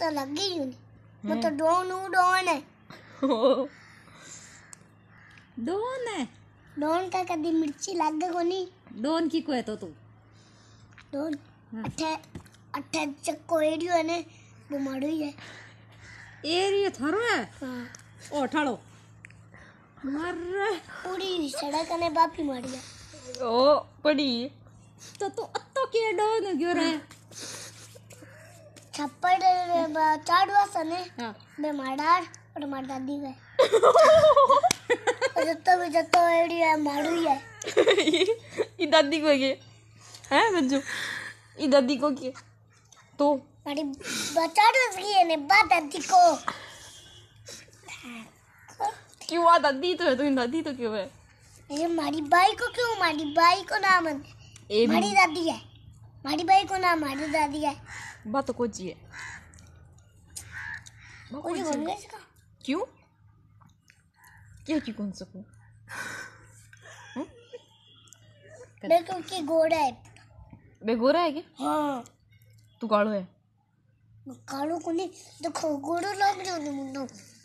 तो લાગી ગયું ને હું તો ડોન હું ડોન હે डोन है डोन का कभी मिर्ची लागे को नहीं डोन की को है तो तू डोन हाँ। अठे अठे चक्को एरियो है ना वो मारू ही है एरियो थारो है हाँ। ओ ठाड़ो मर पूरी सड़क ने बापी मारी है ओ पड़ी तो तू अत्तो के डोन गयो रे बड़े चार सने बे माडार और मार दादी है जत्तो भी जत्तो एड़ी है मारू है ये दादी को ये है सज्जू ये दादी को के तो बड़ी बचाड़ उसकी है ने बा दादी को क्यों आ दादी तो है तो दादी तो क्यों है ये मारी बाई को क्यों मारी बाई को नाम है मारी दादी है मारी बाई को नाम मारी दादी है 바꿔지. 바꿔지. 기우? 기우 건수고. 응? बेकुकी गोरा है बे गोरा है हाँ तू कालो है कालो को नहीं देखो गोरो लग जाने मुंडो